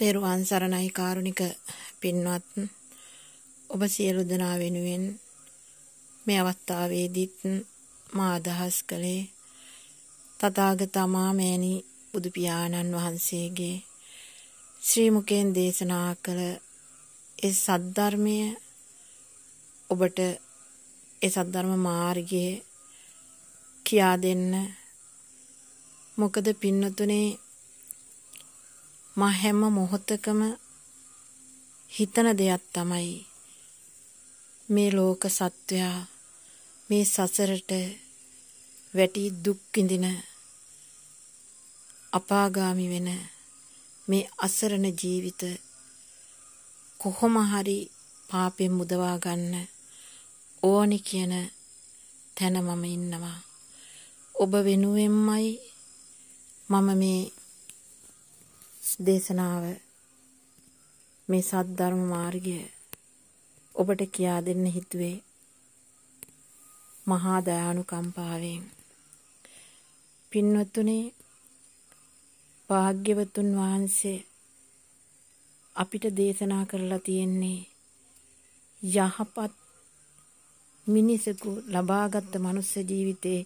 තෙරුවන් සරණයි කාරුණික පින්වත් ඔබ සියලු දෙනා වෙනුවෙන් මේ අවස්ථාවේදීත් මා අදහස් කළේ තථාගතමා මෑණි බුදු පියාණන් වහන්සේගේ ශ්‍රී මුකෙන් දේශනා කළ ඒ සද්ධර්මය ඔබට ඒ සද්ධර්ම මාර්ගයේ කියා දෙන්න මොකද පින්නතුනේ මා හැම මොහොතකම හිතන දෙයක් තමයි මේ ලෝක සත්වයා මේ සසරට වැටි දුක් විඳින අපාගාමි වෙන මේ අසරණ ජීවිත කොහොම හරි පාපෙන් මුදවා ගන්න ඕනි කියන තැන මම ඉන්නවා ඔබ වෙනුවෙන්මයි මම මේ දේශනාව මේ සද්ධර්ම මාර්ගය ඔබට කියා දෙන්න හිතුවේ මහා දයානුකම්පාවෙන් පින්වත්තුනේ භාග්‍යවතුන් වහන්සේ අපිට දේශනා කරලා තියෙන්නේ යහපත් මිනිසකු ලබාගත් මනුස්ස ජීවිතේ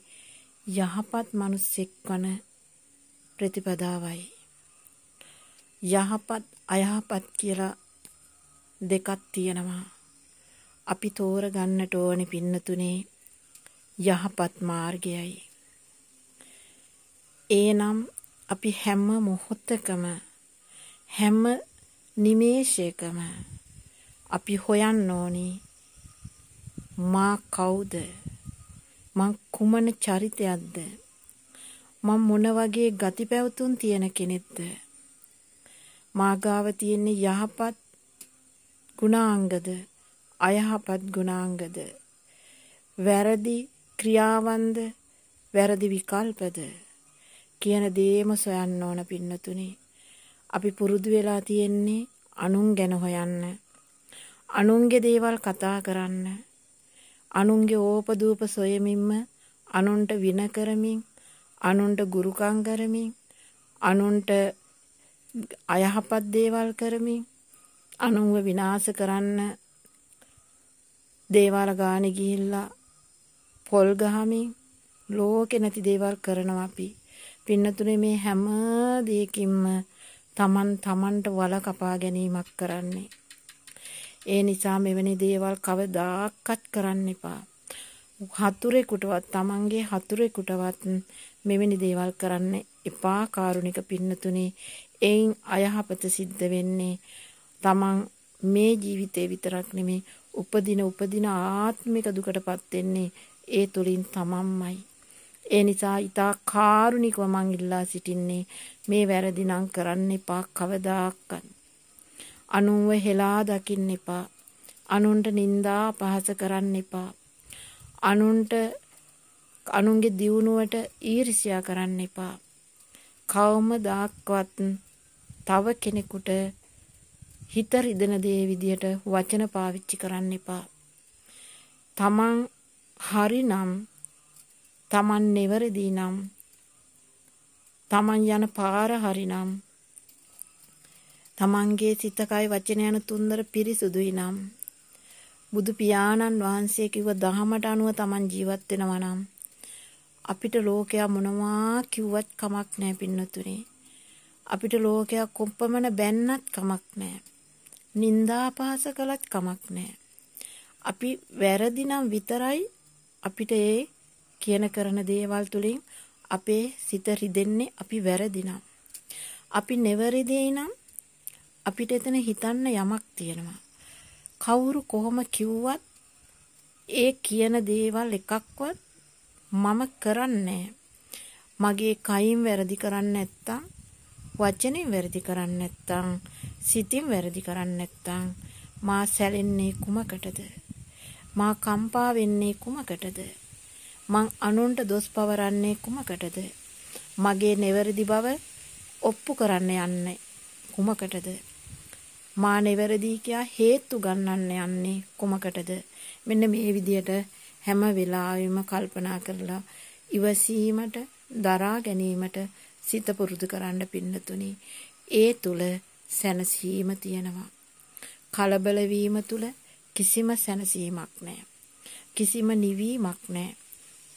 යහපත් මිනිසෙක් වන ප්‍රතිපදාවයි යහපත් අයහපත් කියලා දෙකක් තියෙනවා. අපි තෝරගන්නට ඕනේ පින්නතුනේ යහපත් මාර්ගයයි. ඒනම් අපි හැම මොහොතකම හැම නිමේෂයකම අපි හොයන්න ඕනේ මා කවුද? මං කුමන චරිතයක්ද? මම මොන වගේ ගති පැවතුම් තියෙන කෙනෙක්ද? මාගාව තියෙන යහපත් ගුණාංගද අයහපත් ගුණාංගද වැරදි ක්‍රියාවන්ද වැරදි විකල්පද කියන දේම සොයන්න ඕන පින්නතුනි අපි පුරුදු වෙලා තියෙන්නේ අනුන් ගැන හොයන්න අනුන්ගේ දේවල් කතා කරන්න අනුන්ගේ ඕපදූප සොයමින්ම අනුන්ට වින කරමින් අනුන්ට ගුරුකම් කරමින් අනුන්ට අයහපත් දේවල් කරමින් අනුව විනාශ කරන්න දේවාල ගාන ගිහිල්ලා පොල් ගහමින් ලෝකෙ නැති දේවල් කරනවා අපි. පින්නතුනේ මේ හැම දෙයකින්ම Taman Tamanට වල කපා ගැනීමක් කරන්නේ. ඒ නිසා මෙවැනි දේවල් කවදාකවත් කරන්න එපා. හතුරෙකුටවත් Tamanගේ හතුරෙකුටවත් මෙවැනි දේවල් කරන්න එපා කාරුණික පින්නතුනේ එයින් අයහපත සිද්ධ වෙන්නේ තමන් මේ ජීවිතේ විතරක් නෙමේ උපදින උපදින ආත්මික දුකටපත් වෙන්නේ ඒ තුලින් තමන්මයි. ඒ නිසා ඊතා කාරුණිකව මං ඉල්ලා සිටින්නේ මේ වැරදි නම් කරන්න එපා කවදාකවත්. අනුන්ව හෙලා දකින්න එපා. අනුන්ට නිନ୍ଦා අපහාස කරන්න එපා. අනුන්ට අනුන්ගේ දියුණුවට ඊර්ෂ්‍යා කරන්න එපා. කවමදාක්වත් තව කෙනෙකුට හිත රිදෙන දේ විදියට වචන පාවිච්චි කරන්න එපා. තමන් හරිනම් තමන් නෙවරදී නම් තමන් යන පාර හරිනම් තමන්ගේ සිතකයි වචන යන තුන්දර පිරිසුදුයි නම් බුදු පියාණන් වහන්සේ කිව්ව දහමට අනුව Taman ජීවත් වෙනවා නම් අපිට ලෝකයා මොනවා කිව්වත් කමක් නැහැ පින්නතුනේ. අපිට ලෝකයක් කොප්පමණ බැන්නත් කමක් නෑ. නින්දාපාස කළත් කමක් නෑ. අපි වැරදිනම් විතරයි අපිට ඒ කියන කරන දේවල් තුළින් අපේ සිත රිදෙන්නේ අපි වැරදිනම්. අපි නෙවරිදේ නම් අපිට එතන හිතන්න යමක් තියෙනවා. කවුරු කොහොම කිව්වත් ඒ කියන දේවල් එකක්වත් මම කරන්නේ මගේ කයින් වැරදි කරන්න නැත්තම් වචනින් වැරදි කරන්නේ නැත්නම් සිතින් වැරදි කරන්නේ නැත්නම් මා සැලෙන්නේ කුමකටද මා කම්පා වෙන්නේ කුමකටද මං අනුන්ට දොස් පවරන්නේ කුමකටද මගේ නෙවැරදි බව ඔප්පු කරන්න යන්නේ කුමකටද මා නෙවැරදි කියා හේතු ගන්නන්න යන්නේ කුමකටද මෙන්න මේ විදියට හැම වෙලාවෙම කල්පනා කරලා ඉවසීමට දරා ගැනීමට සිත පුරුදු කරන්න පින්නතුනි ඒ තුල සැනසීම තියෙනවා කලබල වීම තුල කිසිම සැනසීමක් නැහැ කිසිම නිවීමක් නැහැ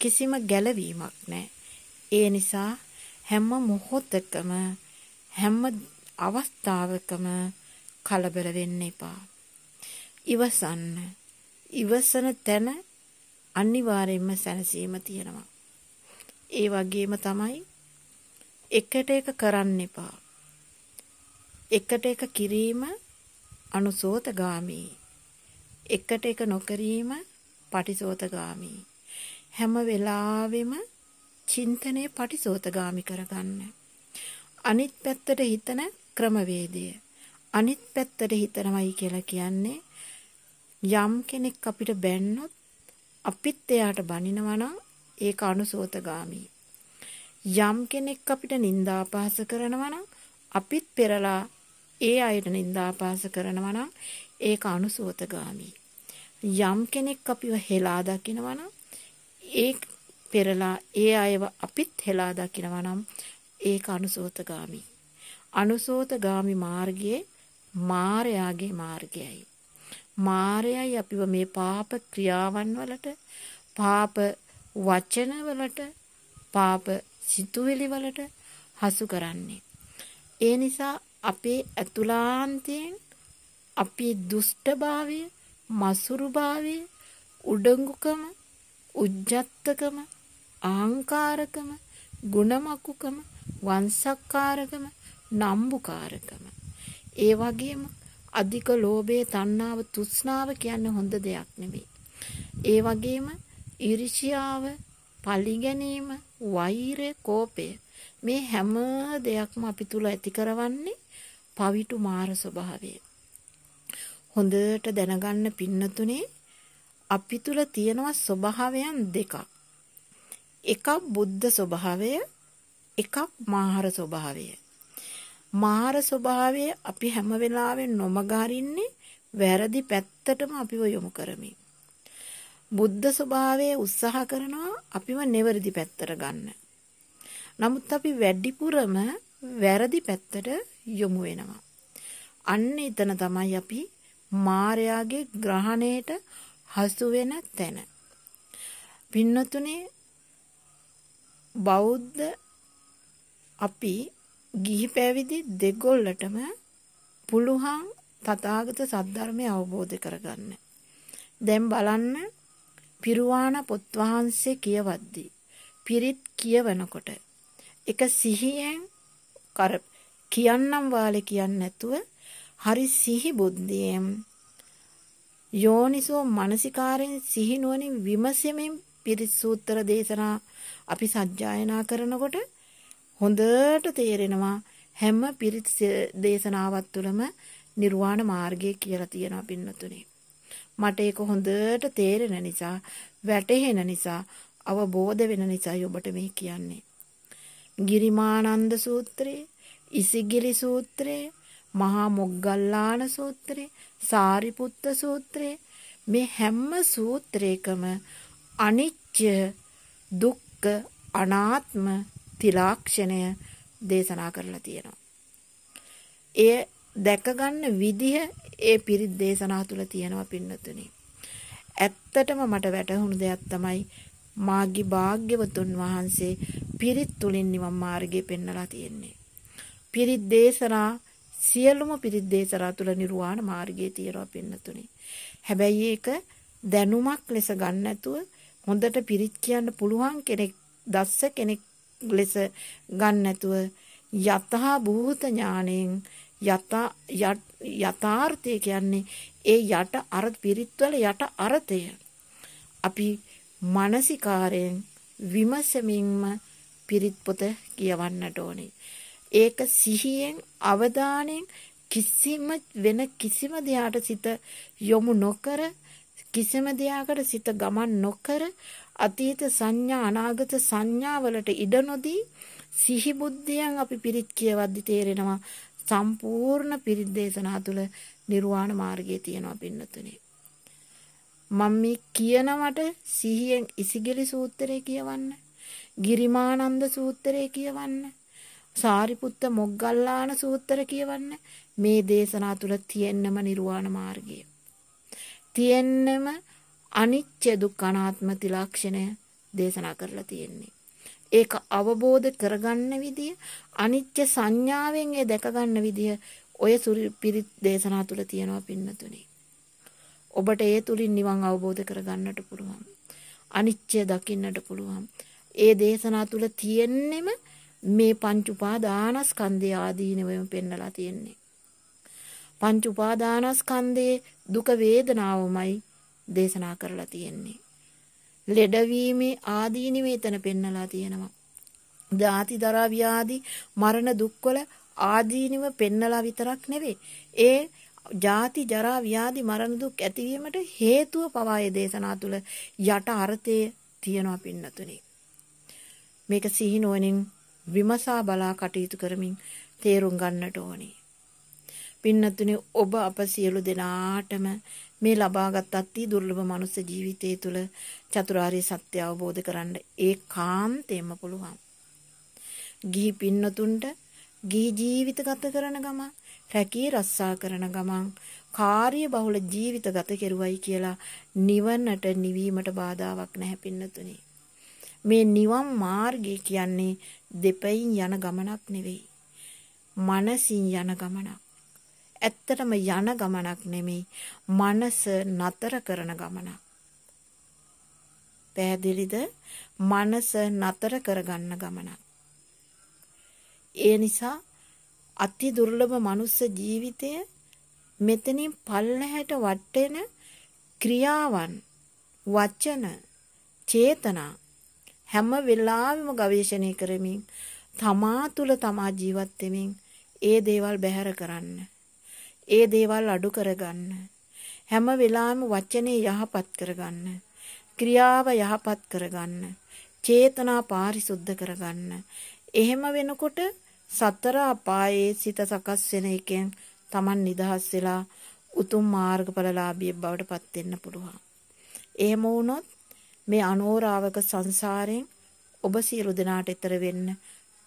කිසිම ගැලවීමක් නැහැ ඒ නිසා හැම මොහොතකම හැම අවස්ථාවකම කලබල වෙන්න එපා ඉවසන්න ඉවසන තැන අනිවාර්යයෙන්ම සැනසීම තියෙනවා ඒ වගේම තමයි එකට එක කරන්න එපා. එකට එක කිරීම අනුසෝතගාමී. එකට එක නොකිරීම පටිසෝතගාමී. හැම වෙලාවෙම චින්තනයේ පටිසෝතගාමි කරගන්න. අනිත් පැත්තට හිතන ක්‍රමවේදය. අනිත් පැත්තට හිතනමයි කියලා කියන්නේ යම් කෙනෙක් අපිට බැන්නොත් අපිත් එයාට බනිනවා නම් ඒක අනුසෝතගාමී. යම් කෙනෙක් අපිට නින්දා අපහාස කරනවා නම් අපිත් පෙරලා ඒ අයට නින්දා අපහාස කරනවා නම් ඒක අනුසෝතගාමි. යම් කෙනෙක් අපිව හෙලා දකිනවා නම් ඒ පෙරලා ඒ අයව අපිත් හෙලා දකිනවා නම් ඒක අනුසෝතගාමි. අනුසෝතගාමි මාර්ගයේ මාරයාගේ මාර්ගයයි. මාරයයි අපිව මේ පාප ක්‍රියාවන් වලට පාප වචන වලට පාප සිතුවිලි වලට හසු කරන්නේ. ඒ නිසා අපේ ඇතුලාන්තයෙන් අපේ දුෂ්ටභාවය, මසුරුභාවය, උඩඟුකම, උජ්ජත්තකම, ආහංකාරකම, ගුණමකුකම, වංශක්කාරකම, නම්බුකාරකම. ඒ වගේම අධික ලෝභය, තණ්හාව, තෘෂ්ණාව කියන්නේ හොඳ දෙයක් නෙවෙයි. ඒ වගේම ඊර්ෂ්‍යාව පලිගැනීම වෛරය කෝපය මේ හැම දෙයක්ම අපි තුළ ඇති කරවන්නේ පවිටු මාර ස්වභාවය හොඳට දැනගන්න පින්නතුනේ අපි තුළ තියෙනවා ස්වභාවයන් දෙකක් එකක් බුද්ධ ස්වභාවය එකක් මාහාර ස්වභාවය මාර ස්වභාවය අපි හැම වෙලාවෙම නොමග වැරදි පැත්තටම අපිව යොමු කරමින් බුද්ධ ස්වභාවය උත්සාහ කරනවා අපිව නිවැරදි පැත්තට ගන්න. නමුත් අපි වැඩිපුරම වැරදි පැත්තට යොමු වෙනවා. අන්න එතන තමයි අපි මායාගේ ග්‍රහණයට හසු වෙන තැන. පින්නතුනේ බෞද්ධ අපි ගිහි පැවිදි දෙගොල්ලටම පුළුවන් තථාගත සද්ධර්මය අවබෝධ කරගන්න. දැන් බලන්න පිරුවාණ පොත් වහන්සේ කියවද්දී පිරිත් කියවනකොට එක සිහියෙන් කර කියන්නම් වාලේ කියන්නේ නැතුව හරි සිහි බුද්ධියෙන් යෝනිසෝ මානසිකාරෙන් සිහි නුවණින් විමසෙමින් පිරිත් සූත්‍ර දේශනා අපි සජ්ජායනා කරනකොට හොඳට තේරෙනවා හැම පිරිත් දේශනාවක් තුළම නිර්වාණ මාර්ගය කියලා තියෙනවා පින්නතුනේ මට ඒක හොඳට තේරෙන නිසා වැටහෙන නිසා අවබෝධ වෙන නිසායි ඔබට මේ කියන්නේ. ගිරිමානන්ද සූත්‍රයේ, ඉසිගිරි සූත්‍රයේ, මහා මොග්ගල්ලාන සූත්‍රයේ, සාරිපුත්ත සූත්‍රයේ මේ හැම සූත්‍රයකම අනිච්ච දුක්ඛ අනාත්ම තිලාක්ෂණය දේශනා කරලා තියෙනවා. එය දැක ගන්න විදිහ ඒ පිරිත් දේශනා තුල තියෙනවා පින්නතුනි. ඇත්තටම මට වැටහුණු දෙයක් තමයි මාගේ භාග්‍යවතුන් වහන්සේ පිරිත් තුලින් නිවන් මාර්ගය පෙන්වලා තියෙන්නේ. පිරිත් දේශනා සියලුම පිරිත් දේශනා තුල නිර්වාණ මාර්ගයේ තියෙනවා පින්නතුනි. හැබැයි ඒක දැනුමක් ලෙස ගන්න නැතුව හොඳට පිරිත් කියන්න පුළුවන් කෙනෙක් දස්ස කෙනෙක් ලෙස ගන්න නැතුව යතහා භූත ඥාණයෙන් යථාර්ථය කියන්නේ ඒ යට අර පිරිත්වල යට අර්ථය. අපි මානසිකාරයෙන් විමසමින්ම පිරිත් පොත කියවන්නට ඕනේ. ඒක සිහියෙන් අවධානයෙන් කිසිම වෙන කිසිම දෙයකට සිත යොමු නොකර කිසිම දෙයකට සිත ගමන් නොකර අතීත සංඥා අනාගත සංඥාවලට ඉඩ නොදී සිහි බුද්ධියෙන් අපි පිරිත් කියවද්දි තේරෙනවා සම්පූර්ණ පිරිත් දේශනා තුළ නිර්වාණ මාර්ගයේ තියෙනවා පින්නතුනේ. මම මේ කියනවට සිහියෙන් ඉසිගිලි සූත්‍රය කියවන්න. ගිරිමානන්ද සූත්‍රය කියවන්න. සාරිපුත්ත මොග්ගල්ලාන සූත්‍ර කියවන්න. මේ දේශනා තුළ තියෙන්නම නිර්වාණ මාර්ගය. තියෙන්නම අනිච්ච දුක්ඛනාත්ම තිලක්ෂණය දේශනා කරලා තියෙන්නේ. ඒක අවබෝධ කරගන්න විදිය අනිත්‍ය සංඥාවෙන් ඒ දැකගන්න විදිය ඔය පිරිත් දේශනා තුළ තියෙනවා පින්නතුනි. ඔබට ඒ තුලින් නිවන් අවබෝධ කරගන්නට පුළුවන්. අනිත්‍ය දකින්නට පුළුවන්. ඒ දේශනා තුළ තියෙන්නෙම මේ පංච උපාදානස්කන්ධය ආදීනවෙම පෙන්නලා තියෙන්නේ. පංච උපාදානස්කන්ධයේ දුක වේදනාවමයි දේශනා කරලා තියෙන්නේ. ලෙඩවීමේ ආදීනිවේ එතන පෙන්නලා තියෙනවා. ධාති දරා ව්‍යාධි මරණ දුක්වල ආදීනිව පෙන්නලා විතරක් නෙවෙයි. ඒ ජාති ජරා ව්‍යාධි මරණ දුක් ඇතිවීමට හේතුව පවායේ දේශනා තුල යට අර්ථය තියෙනවා පින්නතුනේ. මේක සිහිනුවණින් විමසා බලා කටයුතු කරමින් තේරුම් ගන්නට ඕනේ. පින්නතුනේ ඔබ අප සියලු දෙනාටම මේ ලබාගත් අති දුර්ලභ මනුස්ස ජීවිතය තුළ චතුරාර්ය සත්‍ය අවබෝධ කරන්න ඒ කාන්තේම පුළුවන්. ගිහි පින්නතුන්ට ගිහි ජීවිත ගත කරන ගමන් රැකී රස්සා කරන ගමන් කාර්ය බහුල ජීවිත ගත කෙරුවයි කියලා නිවනට නිවීමට බාධාවක් නැහැ පින්නතුනේ. මේ නිවන් මාර්ගය කියන්නේ දෙපයින් යන ගමනක් නෙවෙයි. මනසින් යන ගමනක්. ඇත්තටම යන ගමනක් නෙමෙයි මනස නතර කරන ගමනක් පැහැදිලිද මනස නතර කරගන්න ගමනක් ඒ නිසා අති දුර්ලභ මනුස්ස ජීවිතය මෙතනින් පල්ලහැට වටෙන ක්‍රියාවන් වචන චේතනා හැම වෙලාවෙම ගවේෂණය කරමින් තමා තුළ තමා ජීවත් වෙමින් ඒ දේවල් බැහැර කරන්න ඒ දේවල් අඩු කරගන්න. හැම වෙලාවෙම වචනේ යහපත් කරගන්න. ක්‍රියාව යහපත් කරගන්න. චේතනා පාරිශුද්ධ කරගන්න. එහෙම වෙනකොට සතර අපායේ සිත සකස් වෙන එකෙන් Taman නිදහස් වෙලා උතුම් මාර්ගඵලලාභී බවට පත් වෙන්න පුළුවන්. එහෙම වුණොත් මේ අනෝරාවක සංසාරයෙන් ඔබ සියලු දෙනාට ඈතර වෙන්න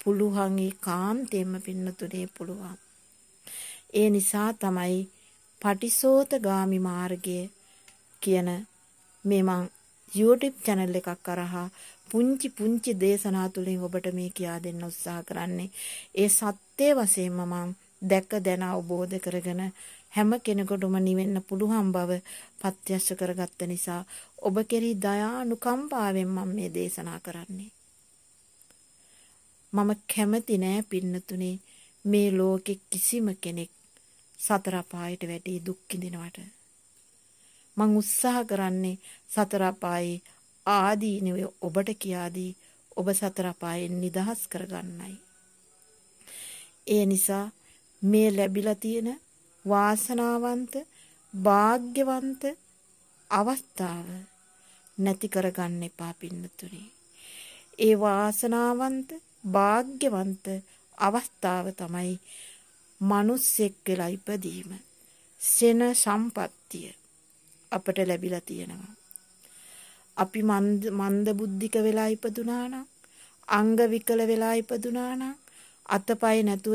පුළුවන් ඒ කාන්තේම පින්නතුනේ පුළුවන්. ඒ නිසා තමයි පටිසෝතගාමි මාර්ගය කියන මේ මං YouTube channel එකක් කරහා පුංචි පුංචි දේශනා තුලින් ඔබට මේ කියා දෙන්න උත්සාහ කරන්නේ. ඒ සත්‍ය වශයෙන්ම මම දැක දැන අවබෝධ කරගෙන හැම කෙනෙකුටම නිවෙන්න පුළුවන් බව පත්‍යස්ස කරගත්ත නිසා ඔබ කෙරෙහි දයානුකම්පාවෙන් මම මේ දේශනා කරන්නේ. මම කැමති නෑ පින්නතුනේ මේ ලෝකෙ කිසිම කෙනෙක් සතර අපායට වැටී දුක් විඳිනවට මං උත්සාහ කරන්නේ සතර අපායේ ආදීනව ඔබට කියාදී ඔබ සතර අපායෙන් නිදහස් කරගන්නයි ඒ නිසා මේ ලැබිලා තියෙන වාසනාවන්ත වාග්යවන්ත අවස්ථාව නැති කරගන්න එපා පින්නතුනි. ඒ වාසනාවන්ත වාග්යවන්ත අවස්ථාව තමයි මනුස්සෙක් වෙලා ඉපදීම සෙන සම්පත්තිය අපට ලැබිලා තියෙනවා. අපි මන්ද බුද්ධික වෙලා ඉපදුනානම් අංග විකල වෙලා ඉපදුනානම් අතපය නැතුව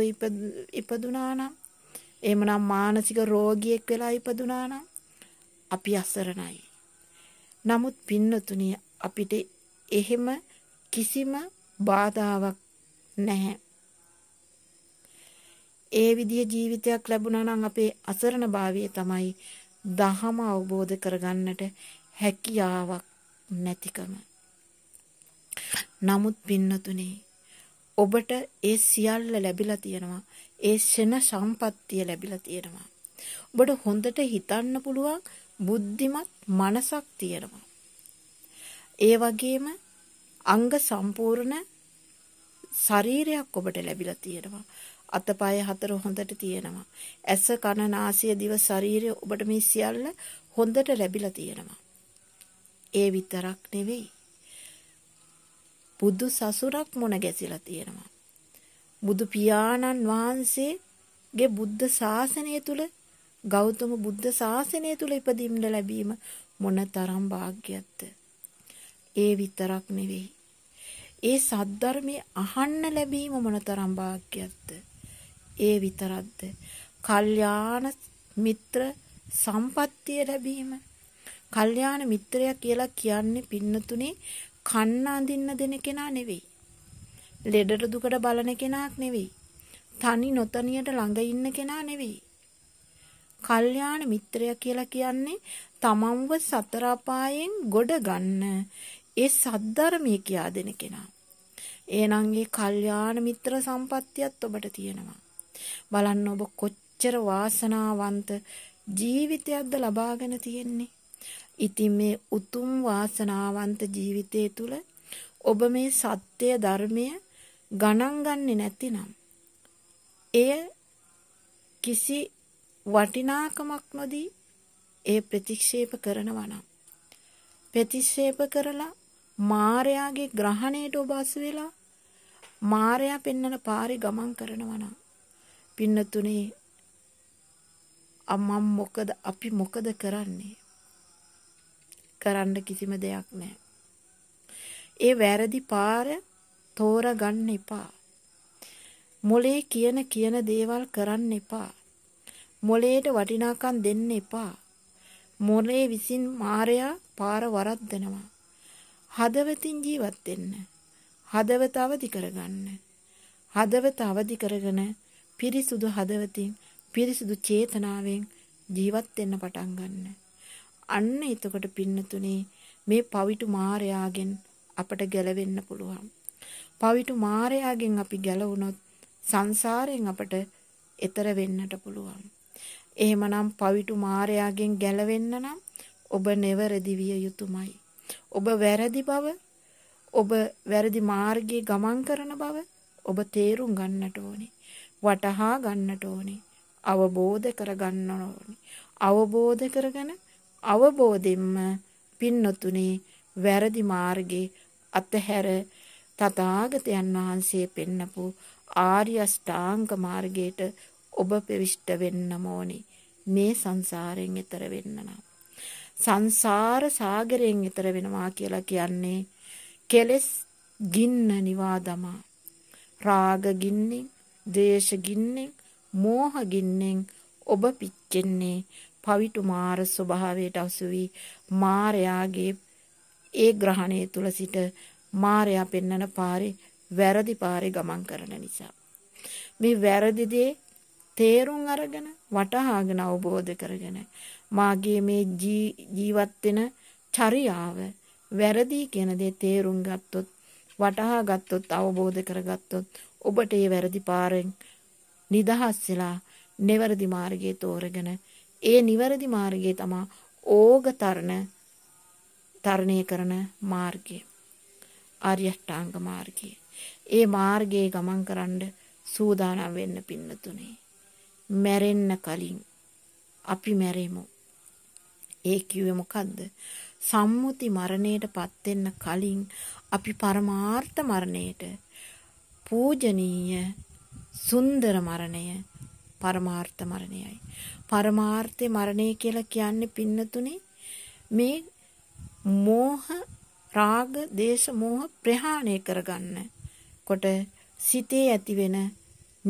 ඉපදුනානම් එහෙමනම් මානසික රෝගියෙක් වෙලා ඉපදුනානම් අපි අසරණයි. නමුත් පින්නතුණිය අපිට එහෙම කිසිම බාධාවක් නැහැ. ඒ විදිහ ජීවිතයක් ලැබුණා නම් අපේ අසරණ භාවය තමයි දහම අවබෝධ කරගන්නට හැකියාවක් නැතිකම. නමුත් පින්නතුනේ ඔබට ඒ සියල්ල ලැබිලා තියෙනවා. ඒ ෂණ සම්පත්තිය ලැබිලා තියෙනවා. ඔබට හොඳට හිතන්න පුළුවන් බුද්ධිමත් මනසක් තියෙනවා. ඒ වගේම අංග සම්පූර්ණ ශරීරයක් ඔබට ලැබිලා තියෙනවා. අතපය හතර හොඳට තියෙනවා. ඇස කන නාසය දිව ශරීරය ඔබට මේ සියල්ල හොඳට ලැබිලා තියෙනවා. ඒ විතරක් නෙවෙයි. බුදු සසුරක් මුණ ගැසිලා තියෙනවා. බුදු පියාණන් වහන්සේගේ බුද්ධ ශාසනය තුල ගෞතම බුද්ධ ශාසනය තුල ඉපදීමට ලැබීම මොනතරම් වාග්යක්ද? ඒ විතරක් නෙවෙයි. ඒ සද්ධර්මයේ අහන්න ලැබීම මොනතරම් වාග්යක්ද? ඒ විතරක්ද කල්යාණ මිත්‍ර සම්පත්තිය ලැබීම කල්යාණ මිත්‍රයා කියලා කියන්නේ පින්නතුනේ කන්න අඳින්න දෙන කෙනා නෙවෙයි. ලෙඩට දුකට බලන කෙනාක් නෙවෙයි. තනි නොතනියට ළඟ ඉන්න කෙනා නෙවෙයි. කල්යාණ මිත්‍රයා කියලා කියන්නේ තමන්ව සතර අපායෙන් ගොඩ ගන්න ඒ සද්ධර්මයේ කියා දෙන කෙනා. එහෙනම් මේ කල්යාණ මිත්‍ර සම්පත්තියත් ඔබට තියෙනවා. බලන්න ඔබ කොච්චර වාසනාවන්ත ජීවිතයක්ද ලබාගෙන තියෙන්නේ. ඉතින් මේ උතුම් වාසනාවන්ත ජීවිතය තුළ ඔබ මේ සත්‍ය ධර්මය ගණන් ගන්නේ නැතිනම් එය කිසි වටිනාකමක් නොදී ඒ ප්‍රතික්ෂේප කරනවා නම් ප්‍රතික්ෂේප කරලා මායාගේ ග්‍රහණයට ඔබ අසු වෙලා මායя පෙන්වන පාරේ ගමන් කරනවා නම් පින්නතුනේ අම්මම් මොකද අපි මොකද කරන්නේ කරන්න කිසිම දෙයක් නෑ ඒ වැරදි පාර තෝර ගන්න එපා මොලේ කියන කියන දේවල් කරන්න එපා මොලේට වටිනාකම් දෙන්න එපා මොලේ විසින් මායයා පාර වරද්දනවා හදවතින් ජීවත් වෙන්න හදවත අවදි කරගන්න හදවත අවදි කරගෙන පිරිසුදු හදවතින් පිරිසුදු චේතනාවෙන් ජීවත් වෙන්න පටන් ගන්න. අන්න එතකොට පින්නතුනේ මේ පවිතු මායාගෙන් අපට ගැලවෙන්න පුළුවන්. පවිතු මායාගෙන් අපි ගැලවුණොත් සංසාරයෙන් අපට එතර වෙන්නට පුළුවන්. එහෙමනම් පවිතු මායාගෙන් ගැලවෙන්න නම් ඔබ නෙවරදි විය යුතුයමයි. ඔබ වැරදි බව, ඔබ වැරදි මාර්ගයේ ගමන් කරන බව ඔබ තේරුම් ගන්නට ඕනේ. වටහා ගන්නට ඕනේ. අවබෝධ කරගන්න ඕනේ. අවබෝධ කරගෙන අවබෝධයෙන්ම පින්නතුනේ වැරදි මාර්ගේ අතහැර තථාගතයන් වහන්සේ පෙන්නපු ආර්ය ෂ්ටාංග මාර්ගයට ඔබ පිවිෂ්ට වෙන්නම ඕනේ. මේ සංසාරයෙන් එතර වෙන්න නම්. සංසාර සාගරයෙන් එතර වෙනවා කියලා කියන්නේ කෙලෙස් ගින්න නිවා දමා රාග ගින්නෙන් දේශගින්නෙන් මෝහගින්නෙන් ඔබ පිච්චෙන්නේ පවිතු මාර ස්වභාවයට අසු වී මාරයාගේ ඒ ග්‍රහණය තුල සිට මාරයා පෙන්නන පාරේ වැරදි පාරේ ගමන් කරන නිසා මේ වැරදි දේ තේරුම් අරගෙන වටහාගෙන අවබෝධ කරගෙන මාගේ මේ ජීවත් වෙන චර්යාව වැරදි කියන දේ තේරුම් ගත්තොත් වටහා ගත්තොත් අවබෝධ කරගත්තොත් ඔබට ඒ වැරදි පාරෙන් නිදහස් වෙලා නිවැරදි මාර්ගයේ තෝරගෙන ඒ නිවැරදි මාර්ගයේ තමා ඕග තරණ තරණය කරන මාර්ගය ආර්ය ෂ්ටාංග මාර්ගය ඒ මාර්ගයේ ගමන් කරන්න සූදානම් වෙන්න පින්නතුනේ මැරෙන්න කලින් අපි මැරෙමු ඒ කිව්වේ මොකද්ද සම්මුති මරණයට පත් වෙන්න කලින් අපි පරමාර්ථ මරණයට පූජනීය සුන්දර මරණය පරමාර්ථ මරණයයි. පරමාර්ථය මරණය කියලා කියන්නේ පින්නතුනේ මේ මෝහ රාග දේශ මෝහ ප්‍රහාණය කරගන්න කොට සිතේ ඇතිවෙන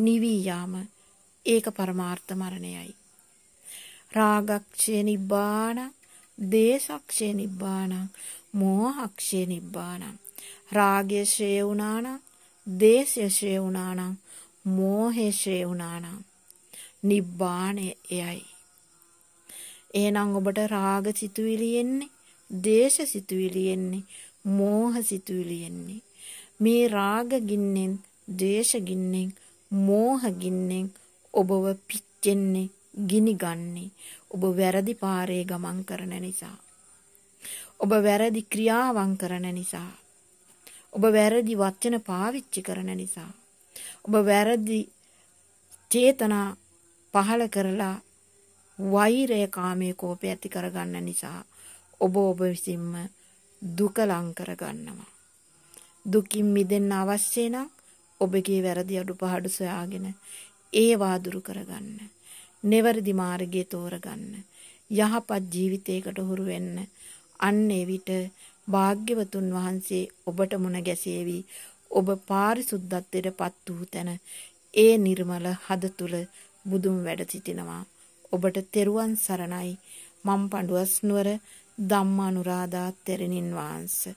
නිවී යාම ඒක පරමාර්ථ මරණයයි. රාගක්ෂය නිබ්බාණ දේශක්ෂය නිබ්බාණ මෝහක්ෂය නිබ්බාණ රාගය ශ්‍රේය වුණානම් දේශය ශ්‍රේ වුණානම් මෝහය ශ්‍රේ වුණානම් නිබ්බාණය එයයි. එහෙනම් ඔබට රාග සිතුවිලි එන්නේ, දේශ සිතුවිලි එන්නේ, මෝහ සිතුවිලි එන්නේ. මේ රාග ගින්නෙන්, දේශ ගින්නෙන්, මෝහ ගින්නෙන් ඔබව පිච්චෙන්නේ, ගිනි ගන්නේ. ඔබ වැරදි පාරේ ගමන් කරන නිසා. ඔබ වැරදි ක්‍රියාවන් කරන නිසා. ඔබ වැරදි වචන පාවිච්චි කරන නිසා ඔබ වැරදි චේතනා පහල කරලා වෛරය කාමයේ කෝපය ඇති කරගන්න නිසා ඔබ ඔබ විසින්ම දුක ලං කරගන්නවා දුකින් මිදෙන්න අවශ්‍ය නම් ඔබගේ වැරදි අඩුපාඩු සොයාගෙන ඒවා දුරු කරගන්න නිවැරදි මාර්ගයේ තෝරගන්න යහපත් ජීවිතයකට හුරු වෙන්න අන්න එවිට භාග්‍යවතුන් වහන්සේ ඔබට මුණ ගැසේවි ඔබ පාරිසුද්ධත්වයට පත් වූ තැන ඒ නිර්මල හද තුල බුදුන් වැඩ සිටිනවා ඔබට තෙරුවන් සරණයි මම් පඬුවස් නුවර ධම්මානුරාධා තෙරණින් වහන්සේ